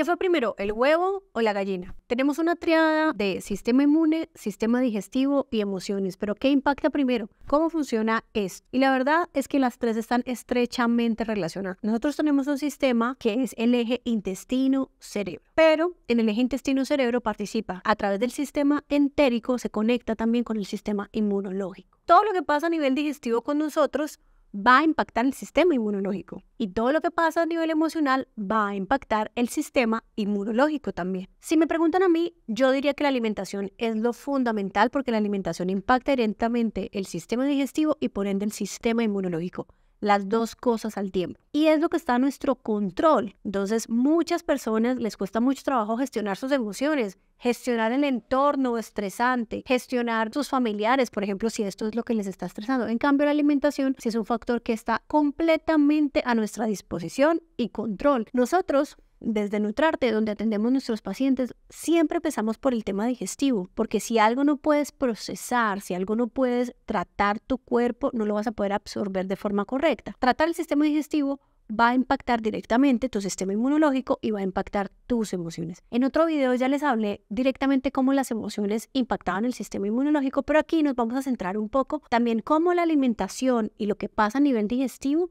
¿Qué fue primero, el huevo o la gallina? Tenemos una triada de sistema inmune, sistema digestivo y emociones, pero ¿qué impacta primero? ¿Cómo funciona esto? Y la verdad es que las tres están estrechamente relacionadas. Nosotros tenemos un sistema que es el eje intestino-cerebro, pero en el eje intestino-cerebro participa a través del sistema entérico, se conecta también con el sistema inmunológico. Todo lo que pasa a nivel digestivo con nosotros va a impactar el sistema inmunológico. Y todo lo que pasa a nivel emocional va a impactar el sistema inmunológico también. Si me preguntan a mí, yo diría que la alimentación es lo fundamental porque la alimentación impacta directamente el sistema digestivo y por ende el sistema inmunológico las dos cosas al tiempo. Y es lo que está a nuestro control. Entonces, muchas personas les cuesta mucho trabajo gestionar sus emociones, gestionar el entorno estresante, gestionar sus familiares, por ejemplo, si esto es lo que les está estresando. En cambio, la alimentación si es un factor que está completamente a nuestra disposición y control. Nosotros desde Nutrarte, donde atendemos nuestros pacientes, siempre empezamos por el tema digestivo, porque si algo no puedes procesar, si algo no puedes tratar tu cuerpo, no lo vas a poder absorber de forma correcta. Tratar el sistema digestivo va a impactar directamente tu sistema inmunológico y va a impactar tus emociones. En otro video ya les hablé directamente cómo las emociones impactaban el sistema inmunológico, pero aquí nos vamos a centrar un poco también cómo la alimentación y lo que pasa a nivel digestivo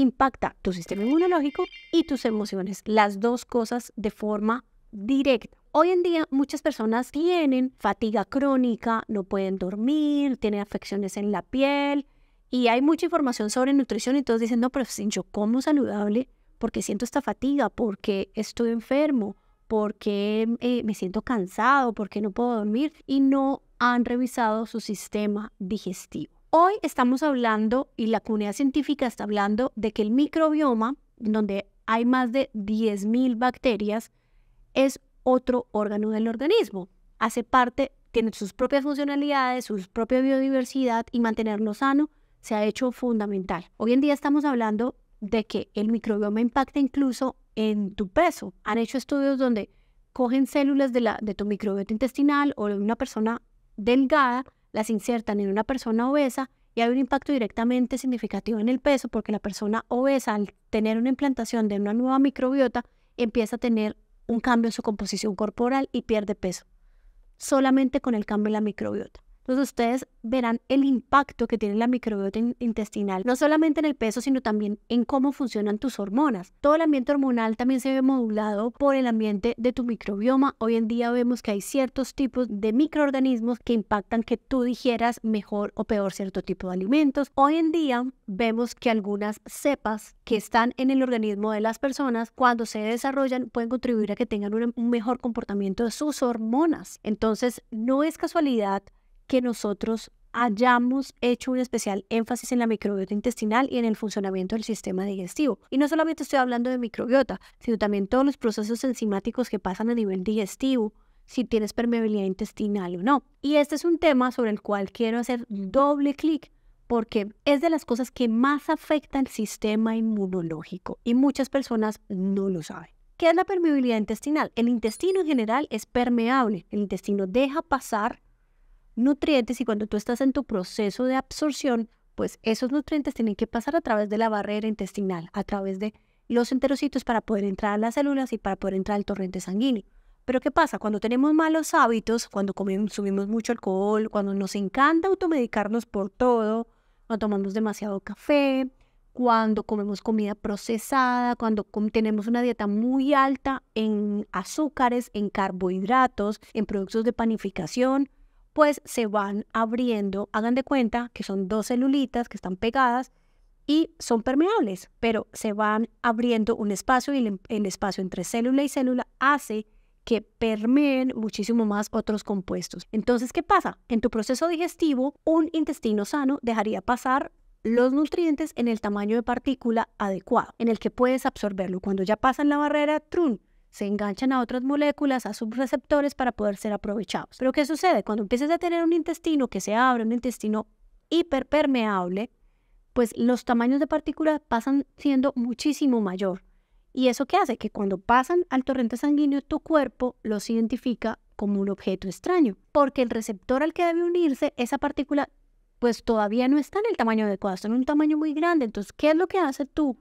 impacta tu sistema inmunológico y tus emociones, las dos cosas de forma directa. Hoy en día muchas personas tienen fatiga crónica, no pueden dormir, tienen afecciones en la piel y hay mucha información sobre nutrición y todos dicen, no, pero si yo como saludable porque siento esta fatiga, porque estoy enfermo, porque eh, me siento cansado, porque no puedo dormir y no han revisado su sistema digestivo. Hoy estamos hablando, y la comunidad científica está hablando, de que el microbioma, donde hay más de 10.000 bacterias, es otro órgano del organismo. Hace parte, tiene sus propias funcionalidades, su propia biodiversidad y mantenerlo sano se ha hecho fundamental. Hoy en día estamos hablando de que el microbioma impacta incluso en tu peso. Han hecho estudios donde cogen células de, de tu microbiota intestinal o de una persona delgada las insertan en una persona obesa y hay un impacto directamente significativo en el peso porque la persona obesa al tener una implantación de una nueva microbiota empieza a tener un cambio en su composición corporal y pierde peso solamente con el cambio en la microbiota. Entonces ustedes verán el impacto que tiene la microbiota intestinal, no solamente en el peso, sino también en cómo funcionan tus hormonas. Todo el ambiente hormonal también se ve modulado por el ambiente de tu microbioma. Hoy en día vemos que hay ciertos tipos de microorganismos que impactan que tú digieras mejor o peor cierto tipo de alimentos. Hoy en día vemos que algunas cepas que están en el organismo de las personas, cuando se desarrollan, pueden contribuir a que tengan un, mejor comportamiento de sus hormonas. Entonces, no es casualidad que nosotros hayamos hecho un especial énfasis en la microbiota intestinal y en el funcionamiento del sistema digestivo. Y no solamente estoy hablando de microbiota, sino también todos los procesos enzimáticos que pasan a nivel digestivo, si tienes permeabilidad intestinal o no. Y este es un tema sobre el cual quiero hacer doble clic porque es de las cosas que más afecta el sistema inmunológico y muchas personas no lo saben. ¿Qué es la permeabilidad intestinal? El intestino en general es permeable. El intestino deja pasar nutrientes y cuando tú estás en tu proceso de absorción, pues esos nutrientes tienen que pasar a través de la barrera intestinal, a través de los enterocitos para poder entrar a las células y para poder entrar al torrente sanguíneo. Pero ¿qué pasa? Cuando tenemos malos hábitos, cuando consumimos mucho alcohol, cuando nos encanta automedicarnos por todo, cuando tomamos demasiado café, cuando comemos comida procesada, cuando tenemos una dieta muy alta en azúcares, en carbohidratos, en productos de panificación, pues se van abriendo, hagan de cuenta que son dos celulitas que están pegadas y son permeables, pero se van abriendo un espacio y em-, el, espacio entre célula y célula hace que permeen muchísimo más otros compuestos. Entonces, ¿qué pasa? En tu proceso digestivo, un intestino sano dejaría pasar los nutrientes en el tamaño de partícula adecuado, en el que puedes absorberlo. Cuando ya pasan la barrera, trun, se enganchan a otras moléculas, a sus receptores para poder ser aprovechados. Pero ¿qué sucede? Cuando empiezas a tener un intestino que se abre, un intestino hiperpermeable, pues los tamaños de partículas pasan siendo muchísimo mayor. ¿Y eso qué hace? Que cuando pasan al torrente sanguíneo, tu cuerpo los identifica como un objeto extraño, porque el receptor al que debe unirse, esa partícula, pues todavía no está en el tamaño adecuado, está en un tamaño muy grande. Entonces, ¿qué es lo que hace tú?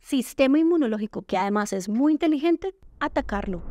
sistema inmunológico, que además es muy inteligente, atacarlo.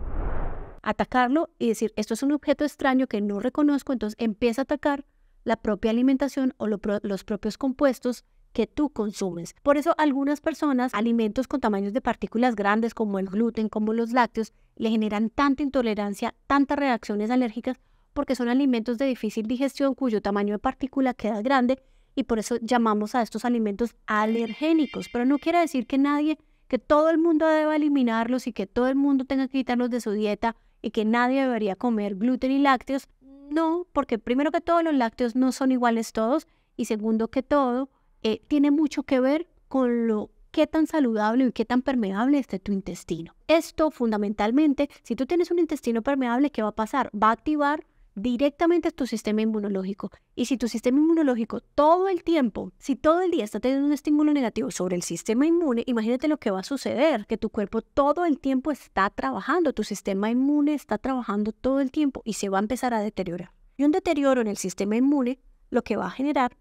Atacarlo y decir, esto es un objeto extraño que no reconozco, entonces empieza a atacar la propia alimentación o los propios compuestos que tú consumes. Por eso algunas personas, alimentos con tamaños de partículas grandes como el gluten, como los lácteos, le generan tanta intolerancia, tantas reacciones alérgicas, porque son alimentos de difícil digestión cuyo tamaño de partícula queda grande y por eso llamamos a estos alimentos alergénicos. Pero no quiere decir que nadie, que todo el mundo deba eliminarlos y que todo el mundo tenga que quitarlos de su dieta y que nadie debería comer gluten y lácteos. No, porque primero que todo los lácteos no son iguales todos y segundo que todo eh, tiene mucho que ver con lo qué tan saludable y qué tan permeable esté tu intestino. Esto fundamentalmente, si tú tienes un intestino permeable, ¿qué va a pasar? Va a activar directamente a tu sistema inmunológico. Y si tu sistema inmunológico todo el tiempo, si todo el día está teniendo un estímulo negativo sobre el sistema inmune, imagínate lo que va a suceder, que tu cuerpo todo el tiempo está trabajando, tu sistema inmune está trabajando todo el tiempo y se va a empezar a deteriorar. Y un deterioro en el sistema inmune lo que va a generar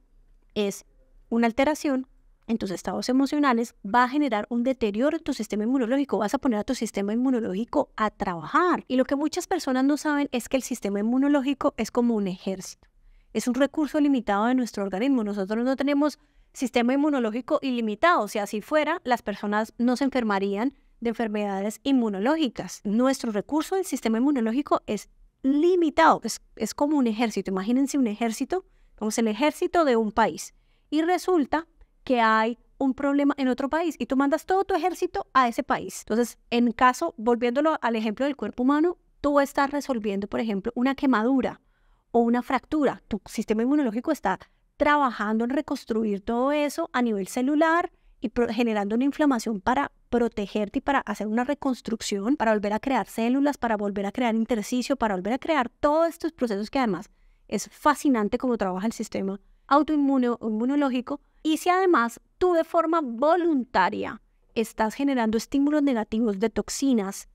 es una alteración en tus estados emocionales va a generar un deterioro en tu sistema inmunológico, vas a poner a tu sistema inmunológico a trabajar. Y lo que muchas personas no saben es que el sistema inmunológico es como un ejército, es un recurso limitado de nuestro organismo. Nosotros no tenemos sistema inmunológico ilimitado, si así fuera, las personas no se enfermarían de enfermedades inmunológicas. Nuestro recurso del sistema inmunológico es limitado, es, es como un ejército, imagínense un ejército, como el ejército de un país. Y resulta que hay un problema en otro país y tú mandas todo tu ejército a ese país. Entonces, en caso, volviéndolo al ejemplo del cuerpo humano, tú estás resolviendo, por ejemplo, una quemadura o una fractura. Tu sistema inmunológico está trabajando en reconstruir todo eso a nivel celular y generando una inflamación para protegerte y para hacer una reconstrucción, para volver a crear células, para volver a crear intersticio, para volver a crear todos estos procesos que además es fascinante cómo trabaja el sistema autoinmunológico y si además tú de forma voluntaria estás generando estímulos negativos de toxinas,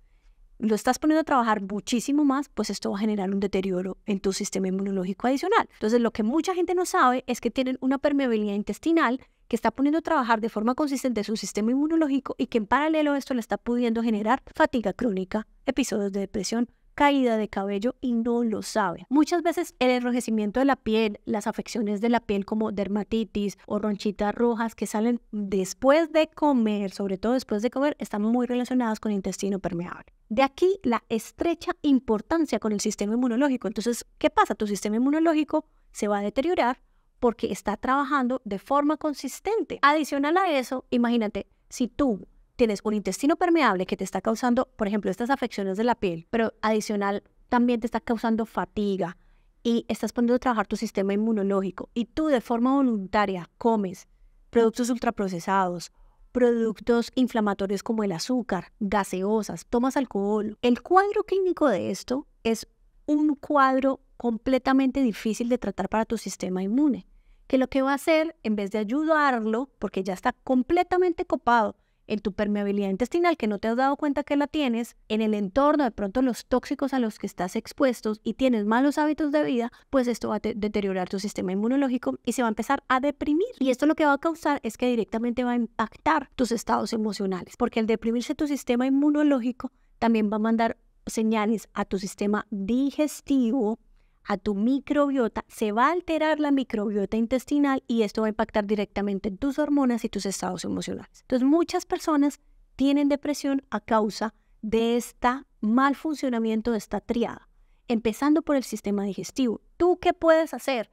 lo estás poniendo a trabajar muchísimo más, pues esto va a generar un deterioro en tu sistema inmunológico adicional. Entonces, lo que mucha gente no sabe es que tienen una permeabilidad intestinal que está poniendo a trabajar de forma consistente su sistema inmunológico y que en paralelo a esto le está pudiendo generar fatiga crónica, episodios de depresión, caída de cabello y no lo sabe. Muchas veces el enrojecimiento de la piel, las afecciones de la piel como dermatitis o ronchitas rojas que salen después de comer, sobre todo después de comer, están muy relacionadas con intestino permeable. De aquí la estrecha importancia con el sistema inmunológico. Entonces, ¿qué pasa? Tu sistema inmunológico se va a deteriorar porque está trabajando de forma consistente. Adicional a eso, imagínate, si tú tienes un intestino permeable que te está causando, por ejemplo, estas afecciones de la piel, pero adicional también te está causando fatiga y estás poniendo a trabajar tu sistema inmunológico y tú de forma voluntaria comes productos ultraprocesados, productos inflamatorios como el azúcar, gaseosas, tomas alcohol. El cuadro clínico de esto es un cuadro completamente difícil de tratar para tu sistema inmune, que lo que va a hacer, en vez de ayudarlo, porque ya está completamente copado, en tu permeabilidad intestinal que no te has dado cuenta que la tienes, en el entorno, de pronto los tóxicos a los que estás expuestos y tienes malos hábitos de vida, pues esto va a deteriorar tu sistema inmunológico y se va a empezar a deprimir. Y esto lo que va a causar es que directamente va a impactar tus estados emocionales, porque al deprimirse tu sistema inmunológico también va a mandar señales a tu sistema digestivo a tu microbiota, se va a alterar la microbiota intestinal y esto va a impactar directamente en tus hormonas y tus estados emocionales. Entonces, muchas personas tienen depresión a causa de este mal funcionamiento de esta triada, empezando por el sistema digestivo. ¿Tú qué puedes hacer?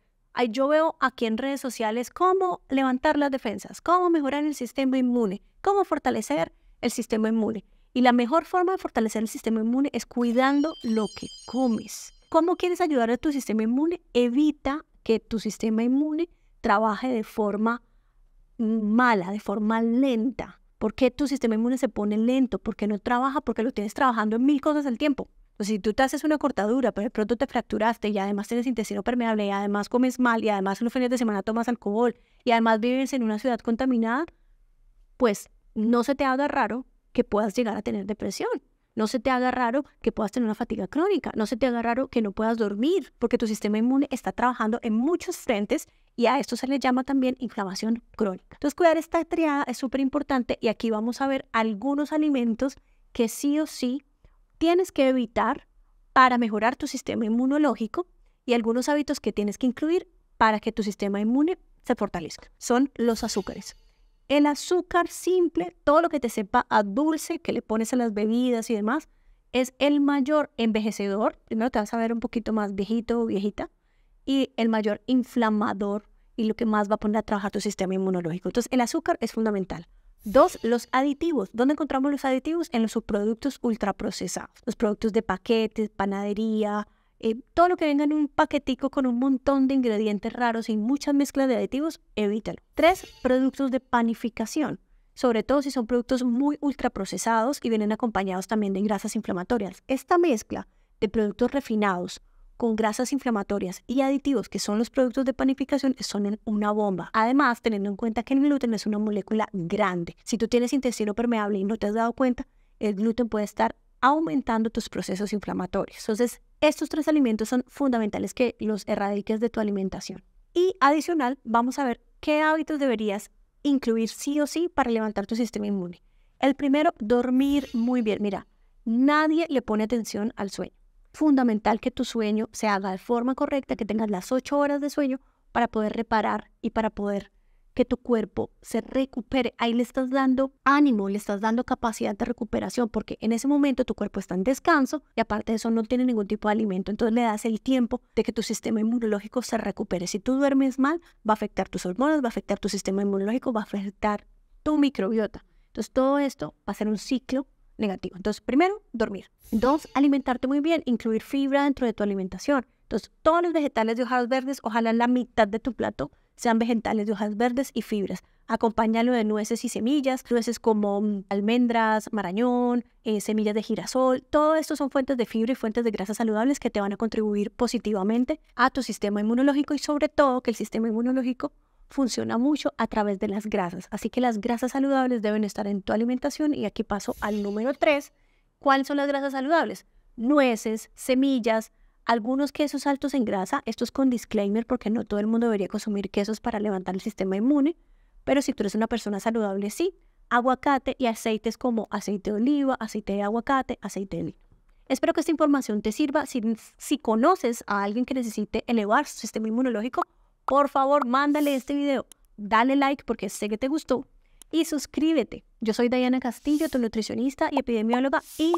yo veo aquí en redes sociales cómo levantar las defensas, cómo mejorar el sistema inmune, cómo fortalecer el sistema inmune. Y la mejor forma de fortalecer el sistema inmune es cuidando lo que comes. ¿Cómo quieres ayudar a tu sistema inmune? Evita que tu sistema inmune trabaje de forma mala, de forma lenta. ¿Por qué tu sistema inmune se pone lento? Porque no trabaja, porque lo tienes trabajando en mil cosas al tiempo. si tú te haces una cortadura, pero de pronto te fracturaste y además tienes intestino permeable y además comes mal y además los fines de semana tomas alcohol y además vives en una ciudad contaminada, pues no se te haga raro que puedas llegar a tener depresión. No se te haga raro que puedas tener una fatiga crónica, no se te haga raro que no puedas dormir, porque tu sistema inmune está trabajando en muchos frentes y a esto se le llama también inflamación crónica. Entonces, cuidar esta triada es súper importante y aquí vamos a ver algunos alimentos que sí o sí tienes que evitar para mejorar tu sistema inmunológico y algunos hábitos que tienes que incluir para que tu sistema inmune se fortalezca. Son los azúcares. El azúcar simple, todo lo que te sepa a dulce, que le pones a las bebidas y demás, es el mayor envejecedor. Primero te vas a ver un poquito más viejito o viejita. Y el mayor inflamador y lo que más va a poner a trabajar tu sistema inmunológico. Entonces, el azúcar es fundamental. Dos, los aditivos. ¿Dónde encontramos los aditivos? En los subproductos ultraprocesados. Los productos de paquetes, panadería, eh, todo lo que venga en un paquetico con un montón de ingredientes raros y muchas mezclas de aditivos, evítalo. Tres, productos de panificación, sobre todo si son productos muy ultraprocesados y vienen acompañados también de grasas inflamatorias. Esta mezcla de productos refinados con grasas inflamatorias y aditivos, que son los productos de panificación, son una bomba. Además, teniendo en cuenta que el gluten es una molécula grande. Si tú tienes intestino permeable y no te has dado cuenta, el gluten puede estar aumentando tus procesos inflamatorios. Entonces, estos tres alimentos son fundamentales que los erradiques de tu alimentación. Y adicional, vamos a ver qué hábitos deberías incluir sí o sí para levantar tu sistema inmune. El primero, dormir muy bien. Mira, nadie le pone atención al sueño. Fundamental que tu sueño se haga de forma correcta, que tengas las ocho horas de sueño para poder reparar y para poder que tu cuerpo se recupere. Ahí le estás dando ánimo, le estás dando capacidad de recuperación, porque en ese momento tu cuerpo está en descanso y aparte de eso no tiene ningún tipo de alimento. Entonces le das el tiempo de que tu sistema inmunológico se recupere. Si tú duermes mal, va a afectar tus hormonas, va a afectar tu sistema inmunológico, va a afectar tu microbiota. Entonces todo esto va a ser un ciclo negativo. Entonces, primero, dormir. Dos, alimentarte muy bien, incluir fibra dentro de tu alimentación. Entonces, todos los vegetales de hojas verdes, ojalá la mitad de tu plato sean vegetales de hojas verdes y fibras. Acompáñalo de nueces y semillas, nueces como mm, almendras, marañón, eh, semillas de girasol. Todo esto son fuentes de fibra y fuentes de grasas saludables que te van a contribuir positivamente a tu sistema inmunológico y sobre todo que el sistema inmunológico funciona mucho a través de las grasas. Así que las grasas saludables deben estar en tu alimentación y aquí paso al número 3. ¿Cuáles son las grasas saludables? Nueces, semillas, algunos quesos altos en grasa, esto es con disclaimer porque no todo el mundo debería consumir quesos para levantar el sistema inmune, pero si tú eres una persona saludable, sí, aguacate y aceites como aceite de oliva, aceite de aguacate, aceite de oliva. Espero que esta información te sirva. Si, si conoces a alguien que necesite elevar su sistema inmunológico, por favor, mándale este video, dale like porque sé que te gustó y suscríbete. Yo soy Dayana Castillo, tu nutricionista y epidemióloga y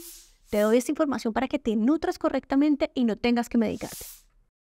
te doy esta información para que te nutras correctamente y no tengas que medicarte.